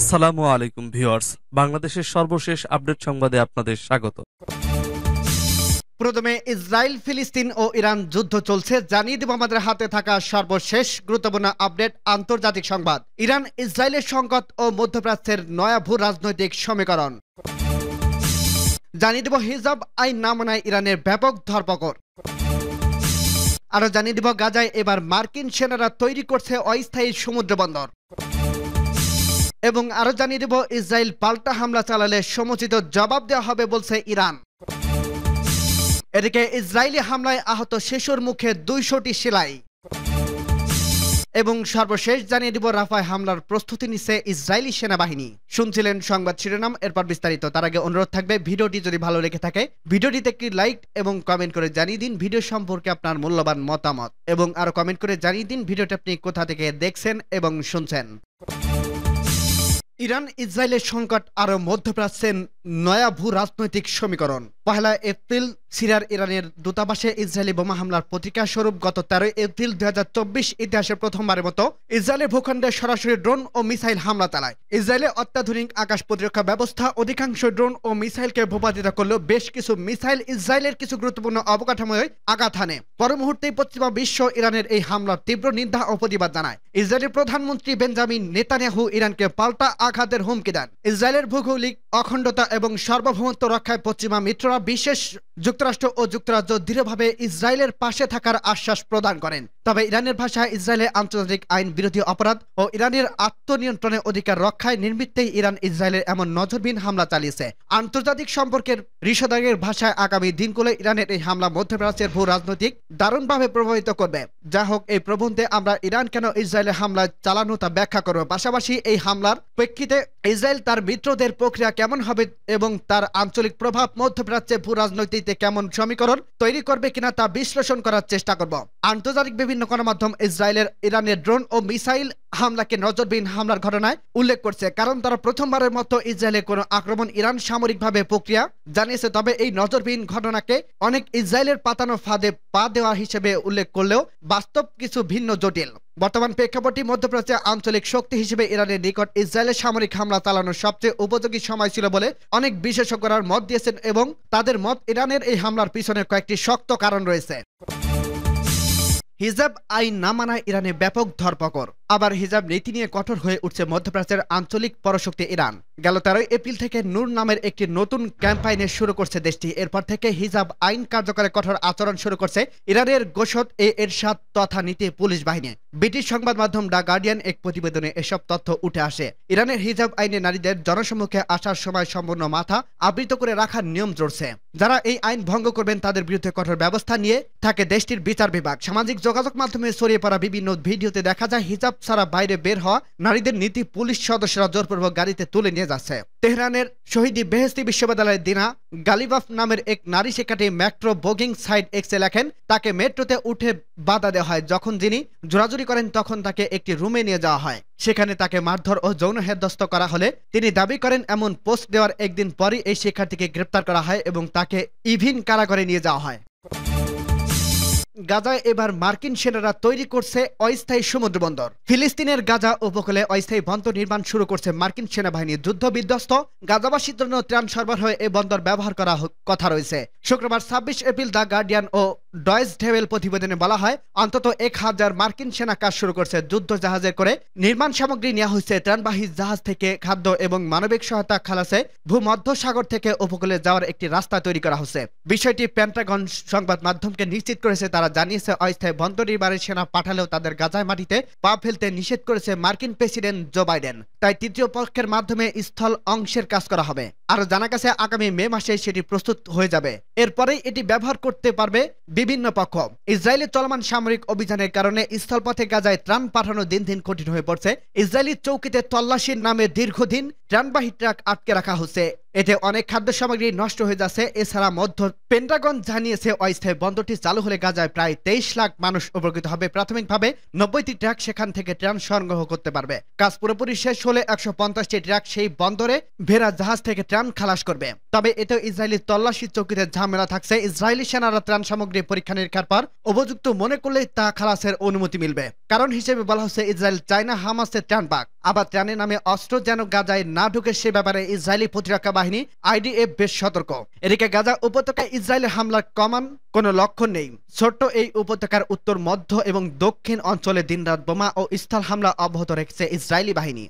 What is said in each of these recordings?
আসসালামু আলাইকুম ভিউয়ার্স বাংলাদেশের সর্বশেষ আপডেট সংবাদে আপনাদের স্বাগত প্রথমে ইসরায়েল ফিলিস্তিন ও ইরান যুদ্ধ চলছে জানিয়ে দেব আমাদের হাতে থাকা সর্বশেষ গুরুত্বপূর্ণ আপডেট আন্তর্জাতিক সংবাদ ইরান ইসরায়েলের সংকট ও মধ্যপ্রাচ্যের নয়া ভূ রাজনৈতিক সমীকরণ জানিয়ে দেব হিজাব আইন না মানায় ইরানের ব্যাপক ধরপকড় আরো জানিয়ে দেব গাজায় এবার মার্কিন সেনারা তৈরি করছে অস্থায়ী সমুদ্র বন্দর এবং আরও জানিয়ে দেব ইসরায়েল পাল্টা হামলা চালালে সমুচিত জবাব দেওয়া হবে বলছে ইরান এদিকে ইসরায়েলি হামলায় আহত শিশুর মুখে দুইশোটি সেলাই এবং সর্বশেষ জানিয়ে দিব রাফায় হামলার প্রস্তুতি নিচ্ছে ইসরায়েলি সেনাবাহিনী শুনছিলেন সংবাদ শিরোনাম এরপর বিস্তারিত তার আগে অনুরোধ থাকবে ভিডিওটি যদি ভালো লেগে থাকে ভিডিওটিতে একটি লাইক এবং কমেন্ট করে জানিয়ে দিন ভিডিও সম্পর্কে আপনার মূল্যবান মতামত এবং আরো কমেন্ট করে জানিয়ে দিন ভিডিওটি আপনি কোথা থেকে দেখছেন এবং শুনছেন ইরান ইসরায়েলের সংকট আরও মধ্যপ্রাচ্যের নয়া ভূ রাজনৈতিক সমীকরণ পহেলা এপ্রিল সিরিয়ার ইরানের দূতাবাসে ইসরায়েলি বোমা হামলার প্রতিকার স্বরূপ গত তেরো এপ্রিল দুই ইতিহাসের প্রথমবারের মতো ইসরায়েলের ভূখণ্ডে সরাসরি ড্রোন ও মিসাইল হামলা চালায় ইসরায়েলে অত্যাধুনিক আকাশ প্রতিরক্ষা ব্যবস্থা অধিকাংশ ড্রোন ও মিসাইলকে ভূপাতিত করলেও বেশ কিছু মিসাইল ইসরায়েলের কিছু গুরুত্বপূর্ণ অবকাঠামোয় আঘাত হানে পর মুহূর্তে পশ্চিমা বিশ্ব ইরানের এই হামলার তীব্র নিন্দা ও প্রতিবাদ জানায় ইসরায়েলের প্রধানমন্ত্রী বেঞ্জামিন নেতানিয়াহু ইরানকে পাল্টা আঘাতের হুমকি দেন ইসরায়েলের ভৌগোলিক অখণ্ডতা এবং সার্বভৌমত্ব রক্ষায় পশ্চিমা মিত্র করা বিশেষ যুক্তরাষ্ট্র ও যুক্তরাজ্য দৃঢ়ভাবে ইসরায়েলের পাশে থাকার আশ্বাস প্রদান করেন তবে ইরানের ভাষায় ইসরায়েলের আন্তর্জাতিক আইন বিরোধী অপরাধ ও ইরানের আত্মনিয়ন্ত্রণের অধিকার রক্ষায় নির্মিত্তেই ইরান ইসরায়েলের এমন নজরবিহীন হামলা চালিয়েছে আন্তর্জাতিক সম্পর্কের ঋষদাগের ভাষায় আগামী দিনগুলো ইরানের এই হামলা মধ্যপ্রাচ্যের ভূ রাজনৈতিক দারুণভাবে প্রভাবিত করবে যা হোক এই প্রবন্ধে আমরা ইরান কেন ইসরায়েলের হামলা চালানো তা ব্যাখ্যা করব পাশাপাশি এই হামলার প্রেক্ষিতে ইসরায়েল তার মিত্রদের প্রক্রিয়া কেমন হবে এবং তার আঞ্চলিক প্রভাব মধ্যপ্রাচ্য যাচ্ছে ভূ রাজনৈতিকতে কেমন সমীকরণ তৈরি করবে কিনা তা বিশ্লেষণ করার চেষ্টা করব আন্তর্জাতিক বিভিন্ন গণমাধ্যম ইসরায়েলের ইরানের ড্রোন ও মিসাইল হামলাকে নজরবিহীন হামলার ঘটনায় উল্লেখ করছে কারণ তারা প্রথমবারের মতো ইসরায়েলের কোন আক্রমণ ইরান সামরিকভাবে প্রক্রিয়া জানিয়েছে তবে এই নজরবিহীন ঘটনাকে অনেক ইসরায়েলের পাতানো ফাঁদে পা দেওয়া হিসেবে উল্লেখ করলেও বাস্তব কিছু ভিন্ন জটিল বর্তমান প্রেক্ষাপটটি মধ্যপ্রাচ্যে আঞ্চলিক শক্তি হিসেবে ইরানের নিকট ইসরায়েলের সামরিক হামলা চালানোর সবচেয়ে উপযোগী সময় ছিল বলে অনেক বিশেষজ্ঞরা মত দিয়েছেন এবং তাদের মত ইরানের এই হামলার পিছনে কয়েকটি শক্ত কারণ রয়েছে হিজাব আইন না মানায় ইরানে ব্যাপক ধরপকড় আবার হিজাব নীতি নিয়ে কঠোর হয়ে উঠছে মধ্যপ্রাচ্যের আঞ্চলিক পরশক্তি ইরান গেল তেরোই এপ্রিল থেকে নূর নামের একটি নতুন ক্যাম্পাইনে শুরু করছে দেশটি এরপর থেকে হিজাব আইন কার্যকরে কঠোর আচরণ শুরু করছে ইরানের গোসদ এ এরশাদ তথা নীতি পুলিশ বাহিনী ব্রিটিশ সংবাদ মাধ্যম ডা গার্ডিয়ান এক প্রতিবেদনে এসব তথ্য উঠে আসে ইরানের হিজাব আইনে নারীদের জনসম্মুখে আসার সময় সম্পূর্ণ মাথা আবৃত করে রাখার নিয়ম জড়ছে যারা এই আইন ভঙ্গ করবেন তাদের বিরুদ্ধে কঠোর ব্যবস্থা নিয়ে থাকে দেশটির বিচার বিভাগ সামাজিক যোগাযোগ মাধ্যমে ছড়িয়ে পড়া বিভিন্ন ভিডিওতে দেখা যায় হিজাব ছাড়া বাইরে বের হওয়া নারীদের নীতি পুলিশ সদস্যরা জোরপূর্বক গাড়িতে তুলে নিয়ে আছে তেহরানের শহীদি বেহেস্তি বিশ্ববিদ্যালয়ের দিনা গালিবাফ নামের এক নারী শিক্ষার্থী মেট্রো বোগিং সাইড এক্সে লেখেন তাকে মেট্রোতে উঠে বাধা দেওয়া হয় যখন যিনি জোরাজুরি করেন তখন তাকে একটি রুমে নিয়ে যাওয়া হয় সেখানে তাকে মারধর ও যৌন হেদস্ত করা হলে তিনি দাবি করেন এমন পোস্ট দেওয়ার একদিন পরই এই শিক্ষার্থীকে গ্রেপ্তার করা হয় এবং তাকে ইভিন কারাগারে নিয়ে যাওয়া হয় গাজায় এবার মার্কিন সেনারা তৈরি করছে অস্থায়ী সমুদ্র বন্দর ফিলিস্তিনের গাজা উপকূলে অস্থায়ী বন্দর নির্মাণ শুরু করছে মার্কিন সেনাবাহিনী যুদ্ধ বিধ্বস্ত গাজাবাসীর জন্য ত্রাণ সরবরাহ এ বন্দর ব্যবহার করা কথা রয়েছে শুক্রবার ছাব্বিশ এপ্রিল দ্য গার্ডিয়ান ও ডয়েস ঢেভেল প্রতিবেদনে বলা হয় অন্তত এক হাজার মার্কিন সেনা কাজ শুরু করছে যুদ্ধ জাহাজে করে নির্মাণ সামগ্রী নেওয়া হয়েছে ত্রাণবাহী জাহাজ থেকে খাদ্য এবং মানবিক সহায়তা খালাসে ভূমধ্য সাগর থেকে উপকূলে যাওয়ার একটি রাস্তা তৈরি করা হয়েছে বিষয়টি পেন্টাগন সংবাদ মাধ্যমকে নিশ্চিত করেছে তারা তারা জানিয়েছে অস্থায়ী বন্দরের নির্মাণের সেনা পাঠালেও তাদের গাজায় মাটিতে পা ফেলতে নিষেধ করেছে মার্কিন প্রেসিডেন্ট জো বাইডেন তাই তৃতীয় পক্ষের মাধ্যমে স্থল অংশের কাজ করা হবে আরও জানা গেছে আগামী মে মাসে সেটি প্রস্তুত হয়ে যাবে এরপরেই এটি ব্যবহার করতে পারবে বিভিন্ন পক্ষ ইসরায়েলের চলমান সামরিক অভিযানের কারণে স্থলপথে গাজায় ত্রাণ পাঠানো দিন দিন কঠিন হয়ে পড়ছে ইসরায়েলি চৌকিতে তল্লাশির নামে দীর্ঘদিন ত্রাণবাহী ট্রাক আটকে রাখা হচ্ছে এতে অনেক খাদ্য সামগ্রী নষ্ট হয়ে যাচ্ছে এছাড়া মধ্য পেন্টাগন জানিয়েছে অস্থায়ী বন্দরটি চালু হলে গাজায় প্রায় তেইশ লাখ মানুষ উপকৃত হবে প্রাথমিকভাবে নব্বইটি ট্রাক সেখান থেকে ট্রাম সংগ্রহ করতে পারবে কাজ পুরোপুরি শেষ হলে একশো পঞ্চাশটি ট্রাক সেই বন্দরে ভেড়া জাহাজ থেকে ট্রাম খালাস করবে তবে এতে ইসরায়েলি তল্লাশি চৌকিতে ঝামেলা থাকছে ইসরায়েলি সেনারা ত্রাণ সামগ্রী পরীক্ষা নিরীক্ষার পর উপযুক্ত মনে করলেই তা খালাসের অনুমতি মিলবে কারণ হিসেবে বলা হচ্ছে ইসরায়েল চায়না হামাসের ত্রাণ পাক আবার ত্রাণের নামে অস্ত্র যেন গাজায় না ঢুকে সে ব্যাপারে ইসরায়েলি প্রতিরক্ষা বাহিনী আইডিএফ বেশ সতর্ক এদিকে গাজা উপত্যকায় ইসরায়েলের হামলার কমান কোনো লক্ষণ নেই ছোট্ট এই উপত্যকার উত্তর মধ্য এবং দক্ষিণ অঞ্চলে দিনরাত বোমা ও স্থল হামলা অব্যাহত রেখেছে ইসরায়েলি বাহিনী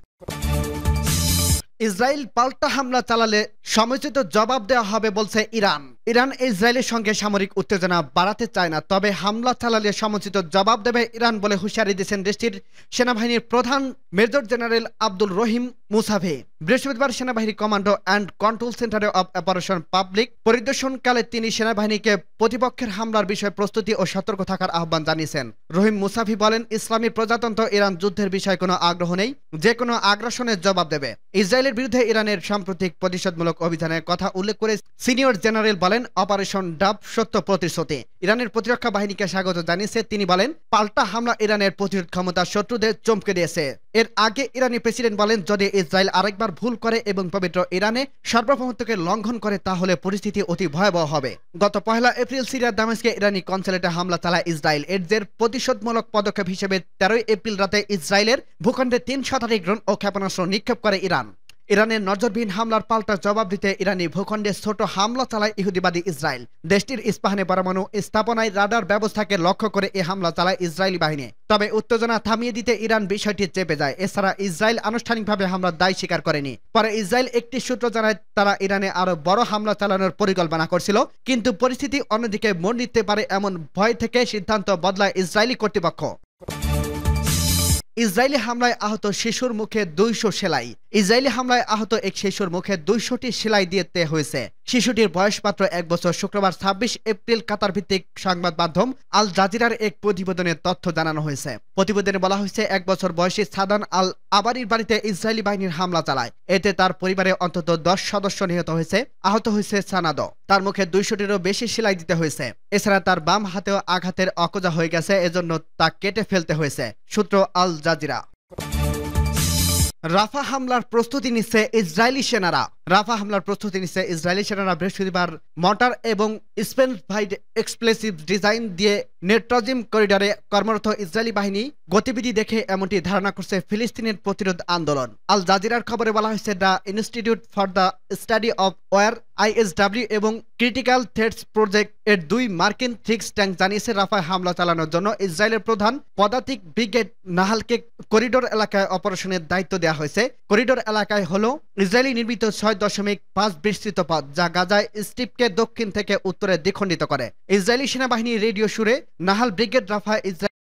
ইসরায়েল পাল্টা হামলা চালালে সময়োচিত জবাব দেওয়া হবে বলছে ইরান ইরান ইসরায়েলের সঙ্গে সামরিক উত্তেজনা বাড়াতে চায় না তবে হামলা চালালে সমুচিত জবাব দেবে ইরান বলে হুঁশিয়ারি দিয়েছেন দেশটির সেনাবাহিনীর প্রধান major general Abdul Rahim Mousavi বৃহস্পতিবার সেনাবাহিনী কমান্ডো অ্যান্ড কন্ট্রোল সেন্টারে অব অপারেশন পাবলিক পরিদর্শনকালে তিনি সেনাবাহিনীকে প্রতিপক্ষের হামলার বিষয়ে প্রস্তুতি ও সতর্ক থাকার আহ্বান জানিয়েছেন রহিম মুসাফি বলেন ইসলামী প্রজাতন্ত্র ইরান যুদ্ধের বিষয়ে কোনো আগ্রহ নেই যে কোনো আগ্রাসনের জবাব দেবে ইসরায়েলের বিরুদ্ধে ইরানের সাম্প্রতিক প্রতিশোধমূলক অভিযানের কথা উল্লেখ করে সিনিয়র জেনারেল বলেন জানালেন অপারেশন ডাব সত্য প্রতিশ্রুতি ইরানের প্রতিরক্ষা বাহিনীকে স্বাগত জানিয়েছে তিনি বলেন পাল্টা হামলা ইরানের প্রতিরোধ ক্ষমতা শত্রুদের চমকে দিয়েছে এর আগে ইরানি প্রেসিডেন্ট বলেন যদি ইসরায়েল আরেকবার ভুল করে এবং পবিত্র ইরানে সার্বভৌমত্বকে লঙ্ঘন করে তাহলে পরিস্থিতি অতি ভয়াবহ হবে গত পহেলা এপ্রিল সিরিয়ার দামেস্কে ইরানি কনসালেটে হামলা চালায় ইসরায়েল এর প্রতিশোধমূলক পদক্ষেপ হিসেবে তেরোই এপ্রিল রাতে ইসরায়েলের ভূখণ্ডে তিন শতাধিক ড্রোন ও ক্ষেপণাস্ত্র নিক্ষেপ করে ইরান ইরানের নজরবিহীন হামলার পাল্টা জবাব দিতে ইরানি ভূখণ্ডে ছোট হামলা চালায় ইহুদিবাদী ইসরায়েল দেশটির ইস্পাহানে পরমাণু স্থাপনায় রাডার ব্যবস্থাকে লক্ষ্য করে এ হামলা চালায় ইসরায়েলি বাহিনী তবে উত্তেজনা থামিয়ে দিতে ইরান বিষয়টি চেপে যায় এছাড়া ইসরায়েল আনুষ্ঠানিকভাবে হামলার দায় স্বীকার করেনি পরে ইসরায়েল একটি সূত্র জানায় তারা ইরানে আরও বড় হামলা চালানোর পরিকল্পনা করছিল কিন্তু পরিস্থিতি অন্যদিকে মোড় নিতে পারে এমন ভয় থেকে সিদ্ধান্ত বদলায় ইসরায়েলি কর্তৃপক্ষ ইসরায়েলি হামলায় আহত শিশুর মুখে দুইশো সেলাই ইসরায়েলি হামলায় আহত এক শিশুর মুখে দুইশোটি সেলাই দিতে হয়েছে শিশুটির বয়স মাত্র এক বছর শুক্রবার ছাব্বিশ এপ্রিল কাতার ভিত্তিক সংবাদ মাধ্যম আল জাজিরার এক প্রতিবেদনে তথ্য জানানো হয়েছে প্রতিবেদনে বলা হয়েছে এক বছর বয়সী সাদান আল আবারির বাড়িতে ইসরায়েলি বাহিনীর হামলা চালায় এতে তার পরিবারে অন্তত দশ সদস্য নিহত হয়েছে আহত হয়েছে সানাদ তার মুখে দুইশোটিরও বেশি সেলাই দিতে হয়েছে এছাড়া তার বাম হাতেও আঘাতের অকজা হয়ে গেছে এজন্য তা কেটে ফেলতে হয়েছে সূত্র আল জাজিরা রাফা হামলার প্রস্তুতি নিচ্ছে ইসরায়েলি সেনারা রাফা হামলার প্রস্তুতি নিচ্ছে ইসরায়েলি সেনারা বৃহস্পতিবার মটার এবং স্পেনফাইড এক্সপ্লেসিভ ডিজাইন দিয়ে নেট্রজিম করিডরে কর্মরত ইসরায়েলি বাহিনী গতিবিধি দেখে এমনটি ধারণা করছে ফিলিস্তিনের প্রতিরোধ আন্দোলন আল জাজিরার খবরে বলা হয়েছে the Institute for the Study of War ISW এবং ক্রিটিক্যাল থ্রেটস প্রজেক্ট এর দুই মার্কিন থিক্স ট্যাঙ্ক জানিয়েছে রাফায় হামলা চালানোর জন্য ইসরায়েলের প্রধান পদাতিক ব্রিগেড নাহালকে করিডোর এলাকায় অপারেশনের দায়িত্ব দেওয়া হয়েছে করিডোর এলাকায় হল ইসরায়েলি নির্মিত ছয় ছয় দশমিক পাঁচ বিস্তৃতপাত যা গাজায় স্টিপকে দক্ষিণ থেকে উত্তরে দ্বিখণ্ডিত করে ইসরায়েলি সেনাবাহিনী রেডিও সুরে নাহাল ব্রিগেড রাফা ইসরায়েল